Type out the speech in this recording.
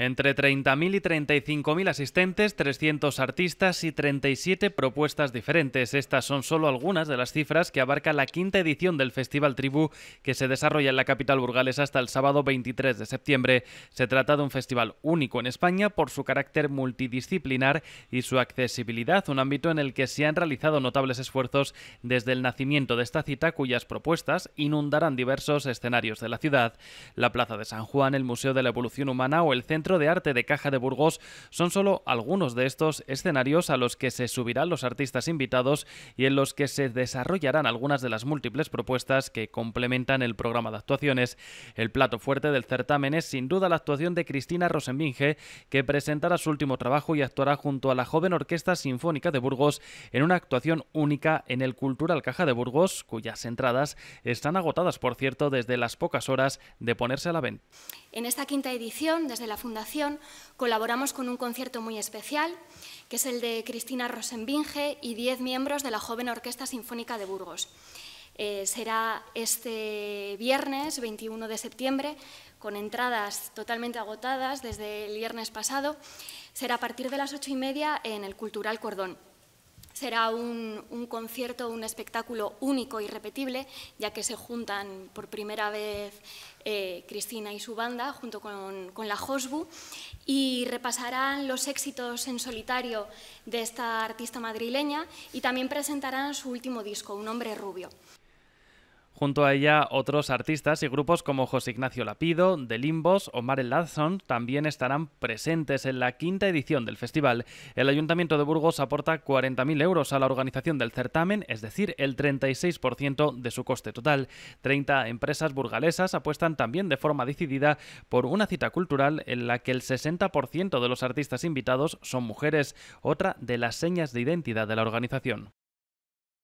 Entre 30.000 y 35.000 asistentes, 300 artistas y 37 propuestas diferentes. Estas son solo algunas de las cifras que abarca la quinta edición del Festival Tribu que se desarrolla en la capital burgalesa hasta el sábado 23 de septiembre. Se trata de un festival único en España por su carácter multidisciplinar y su accesibilidad, un ámbito en el que se han realizado notables esfuerzos desde el nacimiento de esta cita cuyas propuestas inundarán diversos escenarios de la ciudad. La Plaza de San Juan, el Museo de la Evolución Humana o el Centro de Arte de Caja de Burgos son solo algunos de estos escenarios a los que se subirán los artistas invitados y en los que se desarrollarán algunas de las múltiples propuestas que complementan el programa de actuaciones. El plato fuerte del certamen es sin duda la actuación de Cristina Rosenbinge, que presentará su último trabajo y actuará junto a la joven Orquesta Sinfónica de Burgos en una actuación única en el Cultural Caja de Burgos, cuyas entradas están agotadas, por cierto, desde las pocas horas de ponerse a la venta. En esta quinta edición, desde la Fundación colaboramos con un concierto muy especial, que es el de Cristina Rosenbinge y diez miembros de la Joven Orquesta Sinfónica de Burgos. Eh, será este viernes 21 de septiembre, con entradas totalmente agotadas desde el viernes pasado. Será a partir de las ocho y media en el Cultural Cordón. Será un, concierto, un espectáculo único y repetible, ya que se juntan por primera vez eh, Cristina y su banda junto con, con la Josbu y repasarán los éxitos en solitario de esta artista madrileña y también presentarán su último disco, Un hombre rubio. Junto a ella, otros artistas y grupos como José Ignacio Lapido, De Limbos o Marel Ladson también estarán presentes en la quinta edición del festival. El Ayuntamiento de Burgos aporta 40.000 euros a la organización del certamen, es decir, el 36% de su coste total. 30 empresas burgalesas apuestan también de forma decidida por una cita cultural en la que el 60% de los artistas invitados son mujeres, otra de las señas de identidad de la organización.